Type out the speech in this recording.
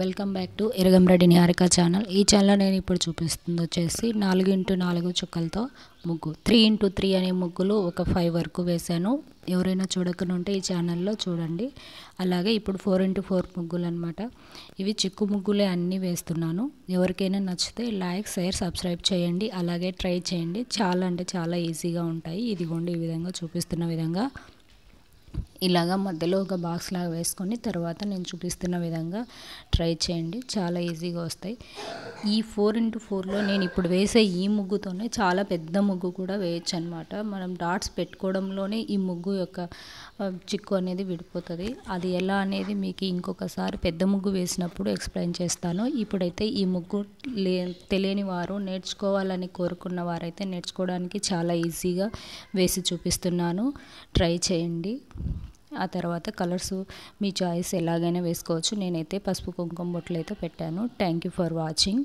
welcome back to Reddy Niharika channel ఈ channel నేను ఇప్పుడు చూపిస్తుంది వచ్చేసి నాలుగు ఇంటూ నాలుగు చుక్కలతో ముగ్గు త్రీ ఇంటూ త్రీ అనే ముగ్గులు ఒక ఫైవ్ వరకు వేశాను ఎవరైనా చూడకనుంటే ఈ ఛానల్లో చూడండి అలాగే ఇప్పుడు ఫోర్ ఇంటూ ఫోర్ ముగ్గులు అనమాట ఇవి చిక్కు ముగ్గులే అన్నీ వేస్తున్నాను ఎవరికైనా నచ్చితే లైక్ షేర్ సబ్స్క్రైబ్ చేయండి అలాగే ట్రై చేయండి చాలా అంటే చాలా ఈజీగా ఉంటాయి ఇదిగోండి ఈ విధంగా చూపిస్తున్న విధంగా ఇలాగా మధ్యలో ఒక బాక్స్ లాగా వేసుకొని తర్వాత నేను చూపిస్తున్న విధంగా ట్రై చేయండి చాలా ఈజీగా వస్తాయి ఈ ఫోర్ ఇంటూ ఫోర్లో నేను ఇప్పుడు వేసే ఈ ముగ్గుతోనే చాలా పెద్ద ముగ్గు కూడా వేయచ్చు అనమాట మనం డాట్స్ పెట్టుకోవడంలోనే ఈ ముగ్గు యొక్క చిక్కు అనేది విడిపోతుంది అది ఎలా అనేది మీకు ఇంకొకసారి పెద్ద ముగ్గు వేసినప్పుడు ఎక్స్ప్లెయిన్ చేస్తాను ఇప్పుడైతే ఈ ముగ్గు లే తెలియని వారు నేర్చుకోవాలని కోరుకున్న వారైతే నేర్చుకోవడానికి చాలా ఈజీగా వేసి చూపిస్తున్నాను ట్రై చేయండి ఆ తర్వాత కలర్స్ మీ చాయిస్ ఎలాగైనా వేసుకోవచ్చు నేనైతే పసుపు కుంకుమ బొట్లు అయితే పెట్టాను థ్యాంక్ యూ ఫర్ వాచింగ్